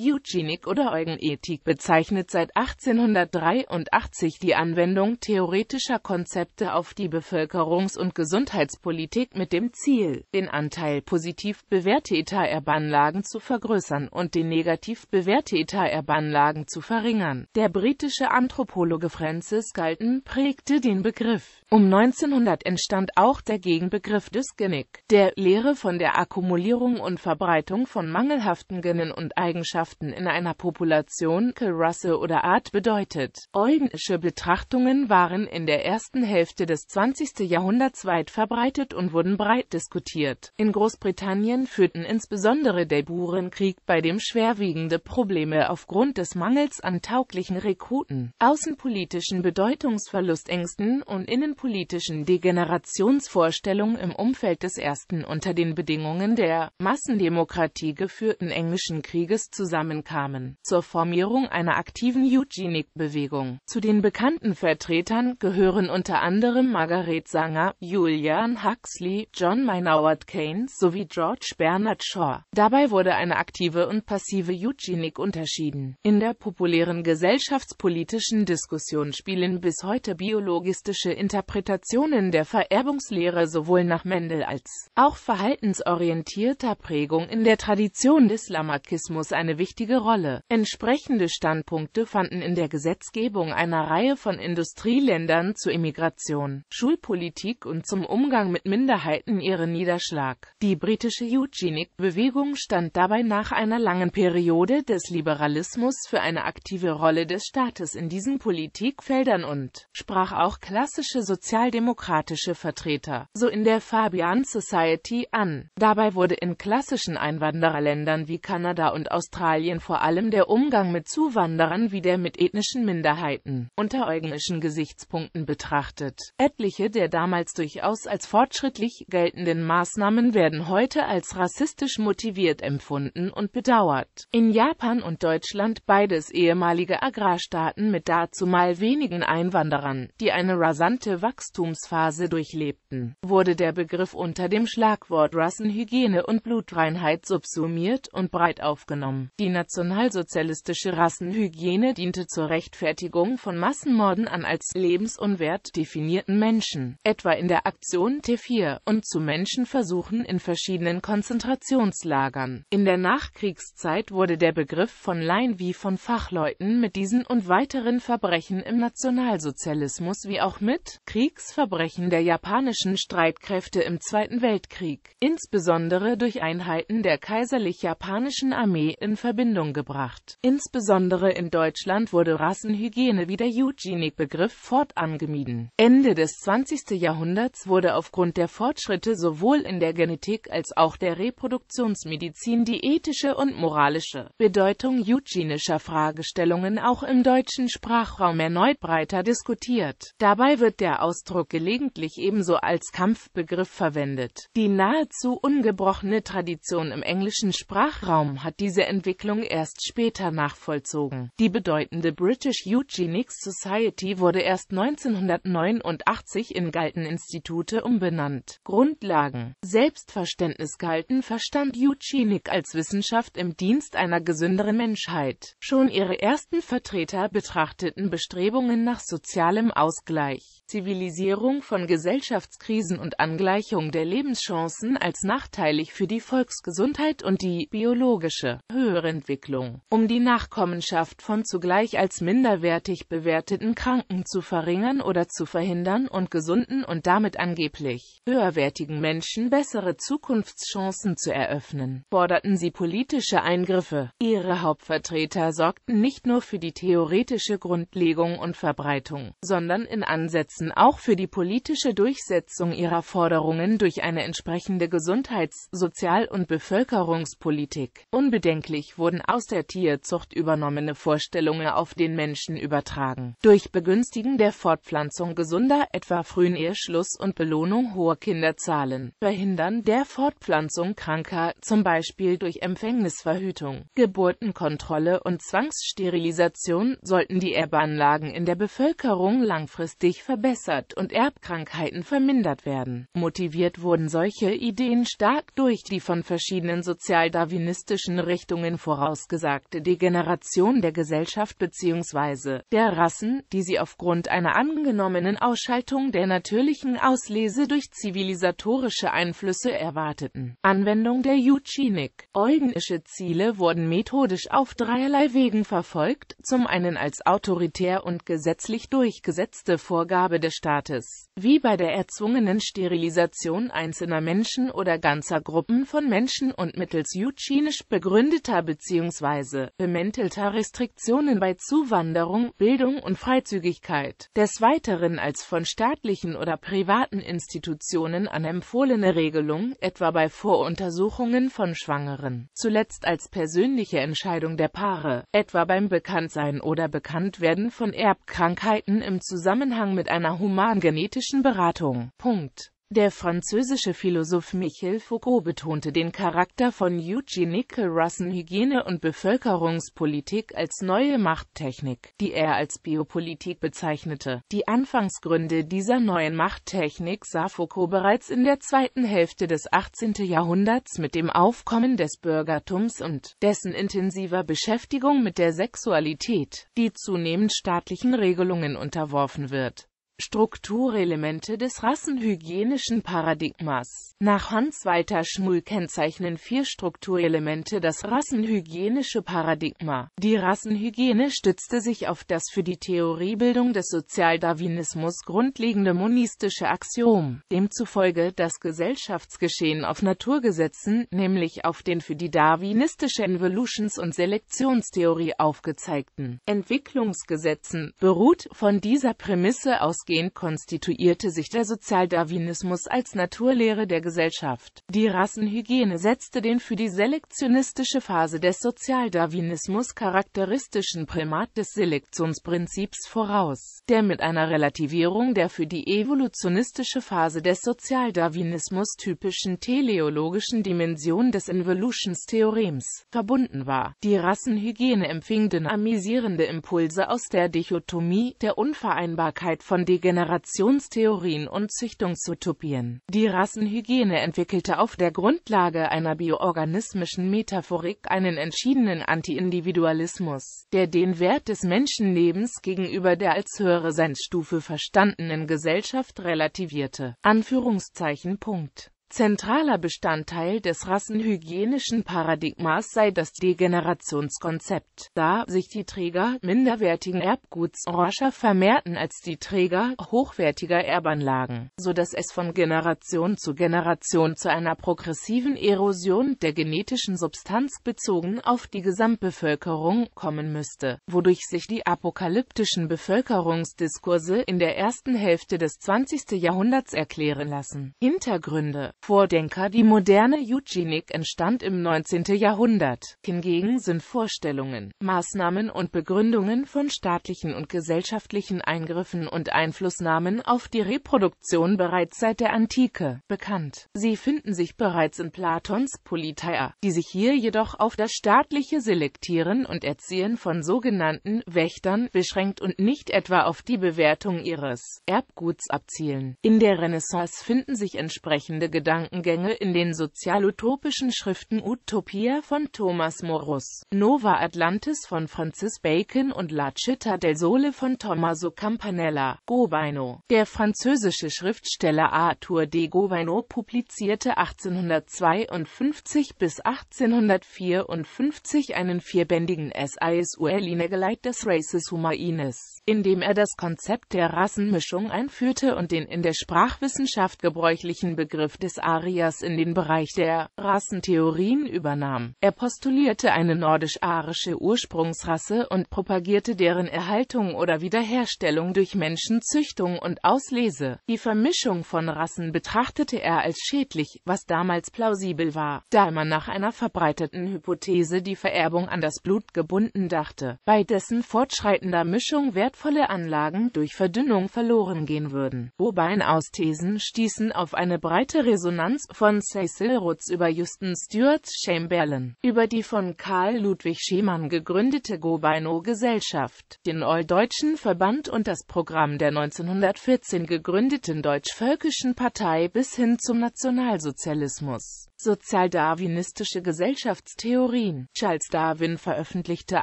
Eugenik oder Eugenethik bezeichnet seit 1883 die Anwendung theoretischer Konzepte auf die Bevölkerungs- und Gesundheitspolitik mit dem Ziel, den Anteil positiv bewerteter Erbanlagen zu vergrößern und den negativ bewerteter Erbanlagen zu verringern. Der britische Anthropologe Francis Galton prägte den Begriff um 1900 entstand auch der Gegenbegriff des Gimmick, der Lehre von der Akkumulierung und Verbreitung von mangelhaften Genen und Eigenschaften in einer Population, Rasse oder Art bedeutet. Eugensche Betrachtungen waren in der ersten Hälfte des 20. Jahrhunderts weit verbreitet und wurden breit diskutiert. In Großbritannien führten insbesondere der Burenkrieg bei dem schwerwiegende Probleme aufgrund des Mangels an tauglichen Rekruten, außenpolitischen Bedeutungsverlustängsten und innen politischen Degenerationsvorstellung im Umfeld des ersten unter den Bedingungen der Massendemokratie geführten englischen Krieges zusammenkamen, zur Formierung einer aktiven Eugenikbewegung. Zu den bekannten Vertretern gehören unter anderem Margaret Sanger, Julian Huxley, John Maynard Keynes sowie George Bernard Shaw. Dabei wurde eine aktive und passive Eugenik unterschieden. In der populären gesellschaftspolitischen Diskussion spielen bis heute biologistische Interpretationen Interpretationen der Vererbungslehre sowohl nach Mendel als auch verhaltensorientierter Prägung in der Tradition des Lamarckismus eine wichtige Rolle. Entsprechende Standpunkte fanden in der Gesetzgebung einer Reihe von Industrieländern zur Immigration, Schulpolitik und zum Umgang mit Minderheiten ihren Niederschlag. Die britische Eugenik-Bewegung stand dabei nach einer langen Periode des Liberalismus für eine aktive Rolle des Staates in diesen Politikfeldern und sprach auch klassische Sozialismus sozialdemokratische Vertreter, so in der Fabian Society, an. Dabei wurde in klassischen Einwandererländern wie Kanada und Australien vor allem der Umgang mit Zuwanderern wie der mit ethnischen Minderheiten unter eugenischen Gesichtspunkten betrachtet. Etliche der damals durchaus als fortschrittlich geltenden Maßnahmen werden heute als rassistisch motiviert empfunden und bedauert. In Japan und Deutschland, beides ehemalige Agrarstaaten mit dazu mal wenigen Einwanderern, die eine rasante Wachstumsphase durchlebten, wurde der Begriff unter dem Schlagwort Rassenhygiene und Blutreinheit subsumiert und breit aufgenommen. Die nationalsozialistische Rassenhygiene diente zur Rechtfertigung von Massenmorden an als lebensunwert definierten Menschen, etwa in der Aktion T4, und zu Menschenversuchen in verschiedenen Konzentrationslagern. In der Nachkriegszeit wurde der Begriff von Laien wie von Fachleuten mit diesen und weiteren Verbrechen im Nationalsozialismus wie auch mit Kriegsverbrechen der japanischen Streitkräfte im Zweiten Weltkrieg, insbesondere durch Einheiten der kaiserlich-japanischen Armee, in Verbindung gebracht. Insbesondere in Deutschland wurde Rassenhygiene wie der Eugenik-Begriff fortangemieden. Ende des 20. Jahrhunderts wurde aufgrund der Fortschritte sowohl in der Genetik als auch der Reproduktionsmedizin die ethische und moralische Bedeutung eugenischer Fragestellungen auch im deutschen Sprachraum erneut breiter diskutiert. Dabei wird der Ausdruck gelegentlich ebenso als Kampfbegriff verwendet. Die nahezu ungebrochene Tradition im englischen Sprachraum hat diese Entwicklung erst später nachvollzogen. Die bedeutende British Eugenics Society wurde erst 1989 in Galten institute umbenannt. Grundlagen Selbstverständnis Galten verstand Eugenik als Wissenschaft im Dienst einer gesünderen Menschheit. Schon ihre ersten Vertreter betrachteten Bestrebungen nach sozialem Ausgleich Zivilisierung von Gesellschaftskrisen und Angleichung der Lebenschancen als nachteilig für die Volksgesundheit und die biologische Höherentwicklung, um die Nachkommenschaft von zugleich als minderwertig bewerteten Kranken zu verringern oder zu verhindern und gesunden und damit angeblich höherwertigen Menschen bessere Zukunftschancen zu eröffnen, forderten sie politische Eingriffe. Ihre Hauptvertreter sorgten nicht nur für die theoretische Grundlegung und Verbreitung, sondern in Ansätzen setzen, auch für die politische Durchsetzung ihrer Forderungen durch eine entsprechende Gesundheits-, Sozial- und Bevölkerungspolitik. Unbedenklich wurden aus der Tierzucht übernommene Vorstellungen auf den Menschen übertragen. Durch Begünstigen der Fortpflanzung gesunder, etwa frühen Eheschluss und Belohnung hoher Kinderzahlen, Verhindern der Fortpflanzung kranker, zum Beispiel durch Empfängnisverhütung, Geburtenkontrolle und Zwangssterilisation, sollten die Erbanlagen in der Bevölkerung langfristig verbessert verbessert und Erbkrankheiten vermindert werden. Motiviert wurden solche Ideen stark durch die von verschiedenen sozialdarwinistischen Richtungen vorausgesagte Degeneration der Gesellschaft bzw. der Rassen, die sie aufgrund einer angenommenen Ausschaltung der natürlichen Auslese durch zivilisatorische Einflüsse erwarteten. Anwendung der Eugenik Eugenische Ziele wurden methodisch auf dreierlei Wegen verfolgt, zum einen als autoritär und gesetzlich durchgesetzte Vorgabe des Staates, wie bei der erzwungenen Sterilisation einzelner Menschen oder ganzer Gruppen von Menschen und mittels eugenisch begründeter bzw. bemäntelter Restriktionen bei Zuwanderung, Bildung und Freizügigkeit, des Weiteren als von staatlichen oder privaten Institutionen an empfohlene Regelung, etwa bei Voruntersuchungen von Schwangeren, zuletzt als persönliche Entscheidung der Paare, etwa beim Bekanntsein oder Bekanntwerden von Erbkrankheiten im Zusammenhang mit einer humangenetischen Beratung. Punkt. Der französische Philosoph Michel Foucault betonte den Charakter von Eugenik Rassenhygiene und Bevölkerungspolitik als neue Machttechnik, die er als Biopolitik bezeichnete. Die Anfangsgründe dieser neuen Machttechnik sah Foucault bereits in der zweiten Hälfte des 18. Jahrhunderts mit dem Aufkommen des Bürgertums und dessen intensiver Beschäftigung mit der Sexualität, die zunehmend staatlichen Regelungen unterworfen wird. Strukturelemente des rassenhygienischen Paradigmas. Nach Hans-Walter Schmull kennzeichnen vier Strukturelemente das rassenhygienische Paradigma. Die Rassenhygiene stützte sich auf das für die Theoriebildung des Sozialdarwinismus grundlegende monistische Axiom, demzufolge das Gesellschaftsgeschehen auf Naturgesetzen, nämlich auf den für die darwinistische Evolutions- und Selektionstheorie aufgezeigten Entwicklungsgesetzen, beruht. Von dieser Prämisse aus Weitestgehend konstituierte sich der Sozialdarwinismus als Naturlehre der Gesellschaft. Die Rassenhygiene setzte den für die selektionistische Phase des Sozialdarwinismus charakteristischen Primat des Selektionsprinzips voraus, der mit einer Relativierung der für die evolutionistische Phase des Sozialdarwinismus typischen teleologischen Dimension des Involutions-Theorems verbunden war. Die Rassenhygiene empfing dynamisierende Impulse aus der Dichotomie, der Unvereinbarkeit von Generationstheorien und Züchtungsutopien. Die Rassenhygiene entwickelte auf der Grundlage einer bioorganismischen Metaphorik einen entschiedenen Anti-Individualismus, der den Wert des Menschenlebens gegenüber der als höhere Seinsstufe verstandenen Gesellschaft relativierte. Anführungszeichen Punkt Zentraler Bestandteil des rassenhygienischen Paradigmas sei das Degenerationskonzept, da sich die Träger minderwertigen Erbguts rascher vermehrten als die Träger hochwertiger Erbanlagen, so dass es von Generation zu Generation zu einer progressiven Erosion der genetischen Substanz bezogen auf die Gesamtbevölkerung kommen müsste, wodurch sich die apokalyptischen Bevölkerungsdiskurse in der ersten Hälfte des 20. Jahrhunderts erklären lassen. Hintergründe Vordenker Die moderne Eugenik entstand im 19. Jahrhundert. Hingegen sind Vorstellungen, Maßnahmen und Begründungen von staatlichen und gesellschaftlichen Eingriffen und Einflussnahmen auf die Reproduktion bereits seit der Antike bekannt. Sie finden sich bereits in Platons Politeia, die sich hier jedoch auf das staatliche Selektieren und Erziehen von sogenannten Wächtern beschränkt und nicht etwa auf die Bewertung ihres Erbguts abzielen. In der Renaissance finden sich entsprechende Gedanken Gedankengänge in den sozialutopischen Schriften Utopia von Thomas Morus, Nova Atlantis von Francis Bacon und La Città del Sole von Tommaso Campanella. Gobeino Der französische Schriftsteller Arthur de Gobeino publizierte 1852 bis 1854 einen vierbändigen Essay Sueline Geleit des Races Humaines indem er das Konzept der Rassenmischung einführte und den in der Sprachwissenschaft gebräuchlichen Begriff des Arias in den Bereich der Rassentheorien übernahm. Er postulierte eine nordisch-arische Ursprungsrasse und propagierte deren Erhaltung oder Wiederherstellung durch Menschenzüchtung und Auslese. Die Vermischung von Rassen betrachtete er als schädlich, was damals plausibel war, da man nach einer verbreiteten Hypothese die Vererbung an das Blut gebunden dachte, bei dessen fortschreitender Mischung wert wertvolle Anlagen durch Verdünnung verloren gehen würden. Bobeinaus austhesen stießen auf eine breite Resonanz, von Cecil Rutz über Justin Stuart Chamberlain, über die von Karl Ludwig Schemann gegründete Gobeinow-Gesellschaft, den Alldeutschen Verband und das Programm der 1914 gegründeten Deutsch-Völkischen Partei bis hin zum Nationalsozialismus. Sozialdarwinistische Gesellschaftstheorien Charles Darwin veröffentlichte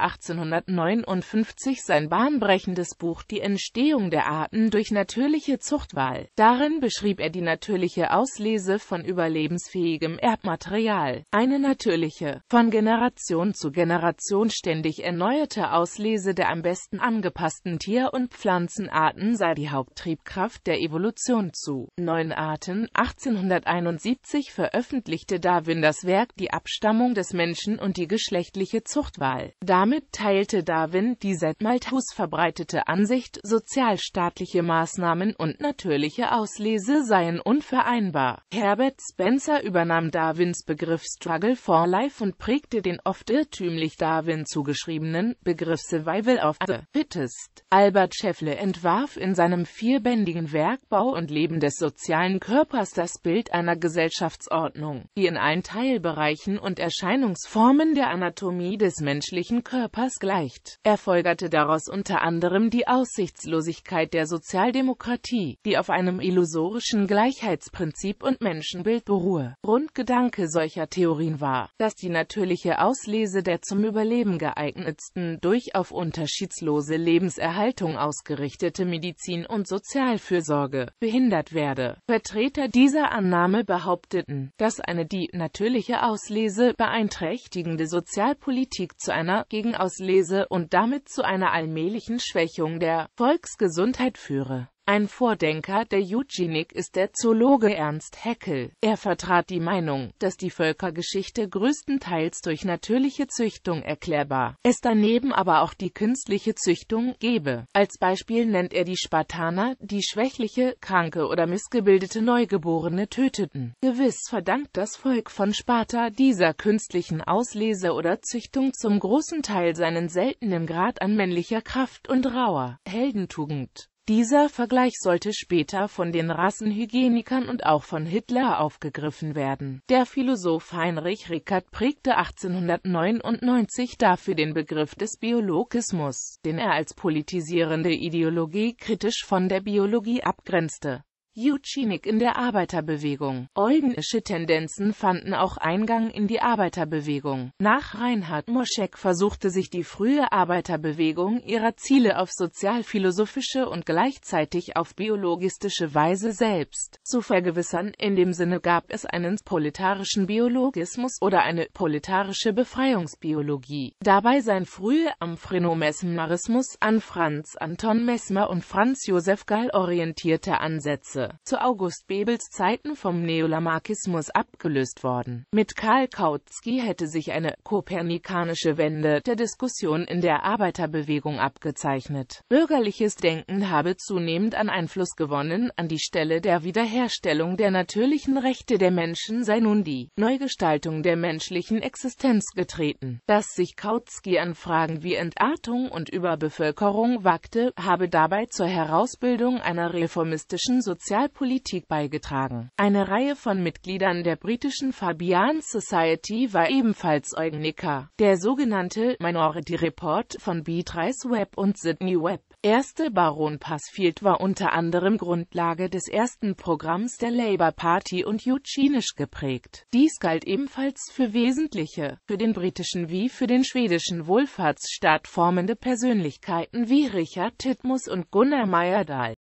1859 sein bahnbrechendes Buch Die Entstehung der Arten durch natürliche Zuchtwahl. Darin beschrieb er die natürliche Auslese von überlebensfähigem Erbmaterial. Eine natürliche, von Generation zu Generation ständig erneuerte Auslese der am besten angepassten Tier- und Pflanzenarten sei die Haupttriebkraft der Evolution zu. Neun Arten 1871 veröffentlicht vereinigte Darwin das Werk Die Abstammung des Menschen und die geschlechtliche Zuchtwahl. Damit teilte Darwin die seit Malthus verbreitete Ansicht, sozialstaatliche Maßnahmen und natürliche Auslese seien unvereinbar. Herbert Spencer übernahm Darwins Begriff Struggle for Life und prägte den oft irrtümlich Darwin zugeschriebenen Begriff Survival of the Fittest. Albert Scheffle entwarf in seinem vierbändigen Werk Bau und Leben des sozialen Körpers das Bild einer Gesellschaftsordnung, die in allen Teilbereichen und Erscheinungsformen der Anatomie des menschlichen Körpers gleicht. Er folgerte daraus unter anderem die Aussichtslosigkeit der Sozialdemokratie, die auf einem illusorischen Gleichheitsprinzip und Menschenbild beruhe. Grundgedanke solcher Theorien war, dass die natürliche Auslese der zum Überleben geeignetsten durch auf unterschiedslose Lebenserhaltung ausgerichtete Medizin und Sozialfürsorge behindert werde. Vertreter dieser Annahme behaupteten, dass eine die natürliche Auslese beeinträchtigende Sozialpolitik zu einer Gegenauslese und damit zu einer allmählichen Schwächung der Volksgesundheit führe ein Vordenker der Eugenik ist der Zoologe Ernst Haeckel. Er vertrat die Meinung, dass die Völkergeschichte größtenteils durch natürliche Züchtung erklärbar, es daneben aber auch die künstliche Züchtung gebe. Als Beispiel nennt er die Spartaner, die schwächliche, kranke oder missgebildete Neugeborene töteten. Gewiss verdankt das Volk von Sparta dieser künstlichen Auslese oder Züchtung zum großen Teil seinen seltenen Grad an männlicher Kraft und rauer Heldentugend. Dieser Vergleich sollte später von den Rassenhygienikern und auch von Hitler aufgegriffen werden. Der Philosoph Heinrich Rickert prägte 1899 dafür den Begriff des Biologismus, den er als politisierende Ideologie kritisch von der Biologie abgrenzte Eugenik in der Arbeiterbewegung. Eugenische Tendenzen fanden auch Eingang in die Arbeiterbewegung. Nach Reinhard Moschek versuchte sich die frühe Arbeiterbewegung ihrer Ziele auf sozialphilosophische und gleichzeitig auf biologistische Weise selbst zu vergewissern. In dem Sinne gab es einen proletarischen Biologismus oder eine proletarische Befreiungsbiologie. Dabei sein frühe am Phrenomesmerismus an Franz Anton Messmer und Franz Josef Gall orientierte Ansätze zu August Bebels Zeiten vom Neolamarckismus abgelöst worden. Mit Karl Kautsky hätte sich eine kopernikanische Wende der Diskussion in der Arbeiterbewegung abgezeichnet. Bürgerliches Denken habe zunehmend an Einfluss gewonnen, an die Stelle der Wiederherstellung der natürlichen Rechte der Menschen sei nun die Neugestaltung der menschlichen Existenz getreten. Dass sich Kautsky an Fragen wie Entartung und Überbevölkerung wagte, habe dabei zur Herausbildung einer reformistischen Sozialpolitik Sozialpolitik beigetragen. Eine Reihe von Mitgliedern der britischen Fabian Society war ebenfalls Eugen Nicker. Der sogenannte Minority Report von Beatrice Webb und Sidney Webb. Erste Baron Passfield war unter anderem Grundlage des ersten Programms der Labour Party und eugenisch geprägt. Dies galt ebenfalls für wesentliche, für den britischen wie für den schwedischen Wohlfahrtsstaat formende Persönlichkeiten wie Richard Titmus und Gunnar Meyerdahl.